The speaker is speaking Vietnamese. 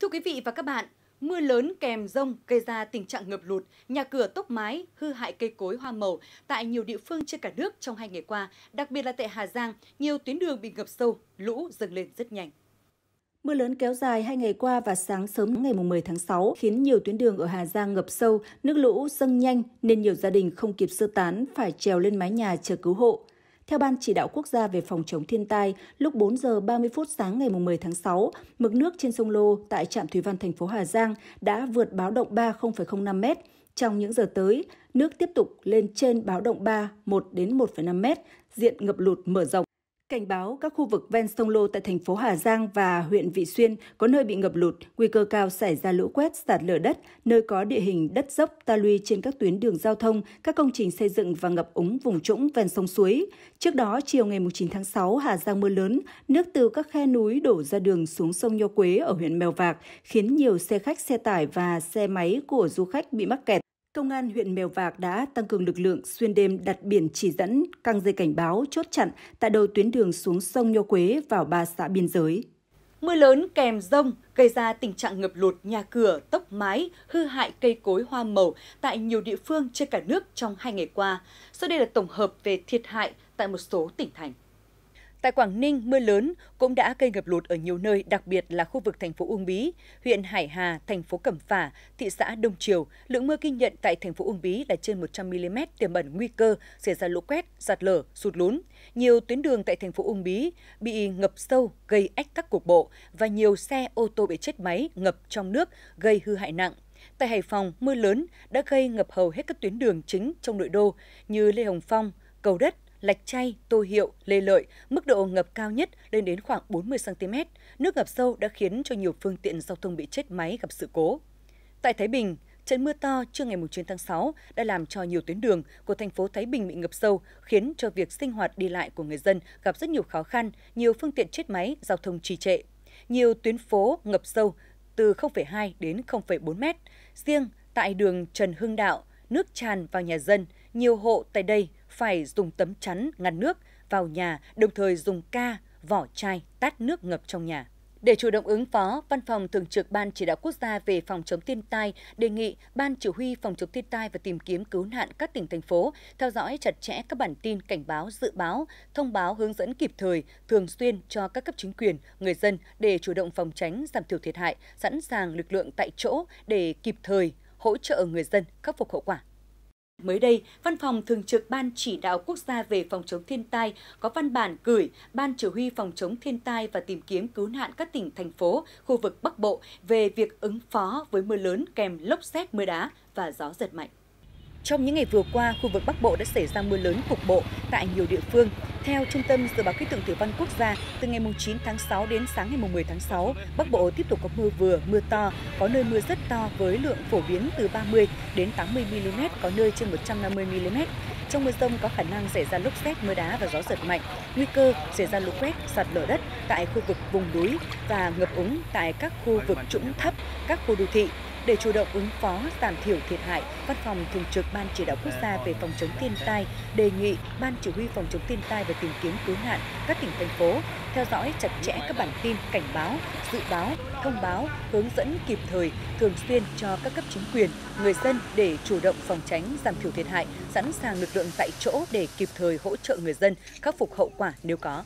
Thưa quý vị và các bạn, mưa lớn kèm rông gây ra tình trạng ngập lụt, nhà cửa tốc mái, hư hại cây cối hoa màu tại nhiều địa phương trên cả nước trong hai ngày qua, đặc biệt là tại Hà Giang, nhiều tuyến đường bị ngập sâu, lũ dâng lên rất nhanh. Mưa lớn kéo dài hai ngày qua và sáng sớm ngày 10 tháng 6 khiến nhiều tuyến đường ở Hà Giang ngập sâu, nước lũ dâng nhanh nên nhiều gia đình không kịp sơ tán phải trèo lên mái nhà chờ cứu hộ. Theo Ban Chỉ đạo Quốc gia về phòng chống thiên tai, lúc 4 giờ 30 phút sáng ngày 10 tháng 6, mực nước trên sông Lô tại trạm Thủy Văn thành phố Hà Giang đã vượt báo động 3 0,05 m. Trong những giờ tới, nước tiếp tục lên trên báo động 3 1 đến 1,5 m, diện ngập lụt mở rộng. Cảnh báo các khu vực ven sông Lô tại thành phố Hà Giang và huyện Vị Xuyên có nơi bị ngập lụt, nguy cơ cao xảy ra lũ quét, sạt lở đất, nơi có địa hình đất dốc, ta luy trên các tuyến đường giao thông, các công trình xây dựng và ngập úng vùng trũng ven sông suối. Trước đó, chiều ngày 9 tháng 6, Hà Giang mưa lớn, nước từ các khe núi đổ ra đường xuống sông Nho Quế ở huyện Mèo Vạc, khiến nhiều xe khách, xe tải và xe máy của du khách bị mắc kẹt. Công an huyện Mèo Vạc đã tăng cường lực lượng xuyên đêm đặt biển chỉ dẫn, căng dây cảnh báo, chốt chặn tại đầu tuyến đường xuống sông Nho Quế vào ba xã biên giới. Mưa lớn kèm rông gây ra tình trạng ngập lụt nhà cửa, tốc mái, hư hại cây cối hoa màu tại nhiều địa phương trên cả nước trong hai ngày qua. Sau đây là tổng hợp về thiệt hại tại một số tỉnh thành. Tại Quảng Ninh, mưa lớn cũng đã gây ngập lụt ở nhiều nơi, đặc biệt là khu vực thành phố Uông Bí, huyện Hải Hà, thành phố Cẩm Phả, thị xã Đông Triều. Lượng mưa ghi nhận tại thành phố Uông Bí là trên 100 mm, tiềm ẩn nguy cơ xảy ra lũ quét, sạt lở, sụt lún. Nhiều tuyến đường tại thành phố Uông Bí bị ngập sâu gây ách tắc cục bộ và nhiều xe ô tô bị chết máy ngập trong nước gây hư hại nặng. Tại Hải Phòng, mưa lớn đã gây ngập hầu hết các tuyến đường chính trong nội đô như Lê Hồng Phong, Cầu Đất, Lạch Chay, Tô Hiệu, Lê Lợi, mức độ ngập cao nhất lên đến khoảng 40 cm. Nước ngập sâu đã khiến cho nhiều phương tiện giao thông bị chết máy gặp sự cố. Tại Thái Bình, trận mưa to trưa ngày 9 tháng 6 đã làm cho nhiều tuyến đường của thành phố Thái Bình bị ngập sâu, khiến cho việc sinh hoạt đi lại của người dân gặp rất nhiều khó khăn, nhiều phương tiện chết máy, giao thông trì trệ. Nhiều tuyến phố ngập sâu từ 0,2 đến 0,4 mét. Riêng tại đường Trần Hưng Đạo, nước tràn vào nhà dân, nhiều hộ tại đây phải dùng tấm chắn ngăn nước vào nhà, đồng thời dùng ca, vỏ chai tát nước ngập trong nhà. Để chủ động ứng phó, Văn phòng Thường trực Ban Chỉ đạo Quốc gia về phòng chống thiên tai đề nghị Ban Chỉ huy phòng chống thiên tai và tìm kiếm cứu nạn các tỉnh, thành phố theo dõi chặt chẽ các bản tin cảnh báo, dự báo, thông báo hướng dẫn kịp thời, thường xuyên cho các cấp chính quyền, người dân để chủ động phòng tránh, giảm thiểu thiệt hại, sẵn sàng lực lượng tại chỗ để kịp thời hỗ trợ người dân khắc phục hậu quả. Mới đây, Văn phòng Thường trực Ban Chỉ đạo Quốc gia về phòng chống thiên tai có văn bản gửi Ban Chỉ huy phòng chống thiên tai và tìm kiếm cứu nạn các tỉnh, thành phố, khu vực Bắc Bộ về việc ứng phó với mưa lớn kèm lốc xét mưa đá và gió giật mạnh. Trong những ngày vừa qua, khu vực Bắc Bộ đã xảy ra mưa lớn cục bộ tại nhiều địa phương, theo Trung tâm Dự báo khí tượng Thủy văn Quốc gia, từ ngày 9 tháng 6 đến sáng ngày 10 tháng 6, Bắc Bộ tiếp tục có mưa vừa, mưa to, có nơi mưa rất to với lượng phổ biến từ 30 đến 80 mm, có nơi trên 150 mm. Trong mưa rông có khả năng xảy ra lốc xét, mưa đá và gió giật mạnh, nguy cơ xảy ra lũ quét, sạt lở đất tại khu vực vùng núi và ngập úng tại các khu vực trũng thấp, các khu đô thị, để chủ động ứng phó, giảm thiểu thiệt hại, Văn phòng Thường trực Ban Chỉ đạo Quốc gia về phòng chống thiên tai đề nghị Ban Chỉ huy phòng chống thiên tai và tìm kiếm cứu nạn các tỉnh, thành phố theo dõi chặt chẽ các bản tin cảnh báo, dự báo, thông báo, hướng dẫn kịp thời, thường xuyên cho các cấp chính quyền, người dân để chủ động phòng tránh, giảm thiểu thiệt hại, sẵn sàng lực lượng tại chỗ để kịp thời hỗ trợ người dân khắc phục hậu quả nếu có.